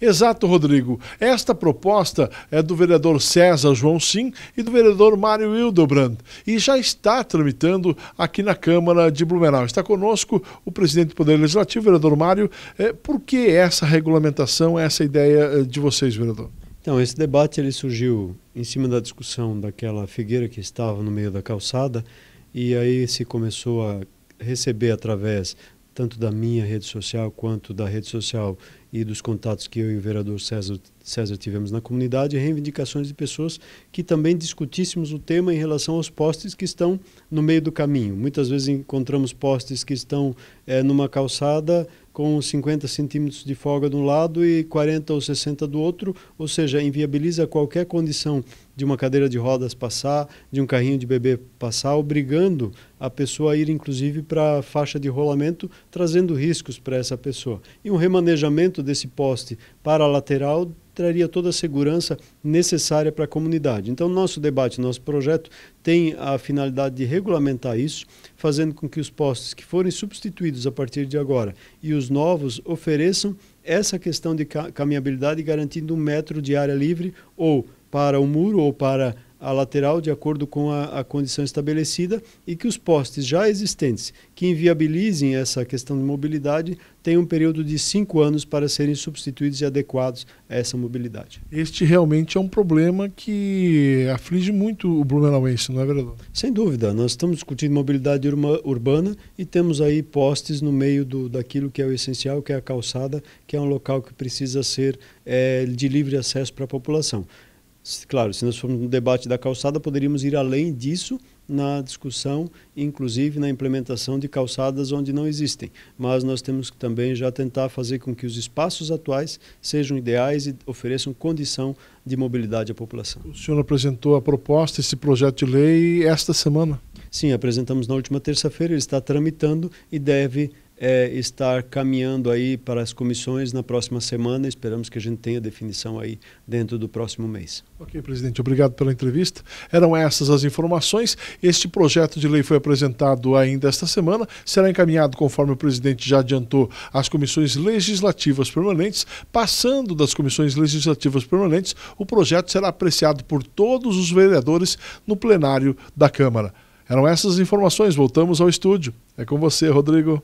Exato, Rodrigo. Esta proposta é do vereador César João Sim e do vereador Mário Hildebrand e já está tramitando aqui na Câmara de Blumenau. Está conosco o presidente do Poder Legislativo, vereador Mário. É, por que essa regulamentação, essa ideia eh, de vocês, vereador? Então, esse debate ele surgiu em cima da discussão daquela figueira que estava no meio da calçada e aí se começou a receber através tanto da minha rede social quanto da rede social e dos contatos que eu e o vereador César, César tivemos na comunidade, reivindicações de pessoas que também discutíssemos o tema em relação aos postes que estão no meio do caminho. Muitas vezes encontramos postes que estão é, numa calçada com 50 centímetros de folga de um lado e 40 ou 60 do outro, ou seja, inviabiliza qualquer condição de uma cadeira de rodas passar, de um carrinho de bebê passar, obrigando a pessoa a ir inclusive para a faixa de rolamento, trazendo riscos para essa pessoa. E um remanejamento desse poste para a lateral traria toda a segurança necessária para a comunidade. Então, nosso debate, nosso projeto tem a finalidade de regulamentar isso, fazendo com que os postes que forem substituídos a partir de agora e os novos ofereçam essa questão de caminhabilidade, garantindo um metro de área livre ou para o muro ou para a lateral, de acordo com a, a condição estabelecida, e que os postes já existentes que inviabilizem essa questão de mobilidade têm um período de cinco anos para serem substituídos e adequados a essa mobilidade. Este realmente é um problema que aflige muito o Blumenauense, não é, vereador? Sem dúvida. Nós estamos discutindo mobilidade urma, urbana e temos aí postes no meio do, daquilo que é o essencial, que é a calçada, que é um local que precisa ser é, de livre acesso para a população. Claro, se nós formos no debate da calçada, poderíamos ir além disso na discussão, inclusive na implementação de calçadas onde não existem. Mas nós temos que também já tentar fazer com que os espaços atuais sejam ideais e ofereçam condição de mobilidade à população. O senhor apresentou a proposta, esse projeto de lei, esta semana? Sim, apresentamos na última terça-feira, ele está tramitando e deve é, estar caminhando aí para as comissões na próxima semana. Esperamos que a gente tenha definição aí dentro do próximo mês. Ok, presidente, obrigado pela entrevista. Eram essas as informações. Este projeto de lei foi apresentado ainda esta semana, será encaminhado, conforme o presidente já adiantou, às comissões legislativas permanentes. Passando das comissões legislativas permanentes, o projeto será apreciado por todos os vereadores no plenário da Câmara. Eram essas as informações. Voltamos ao estúdio. É com você, Rodrigo.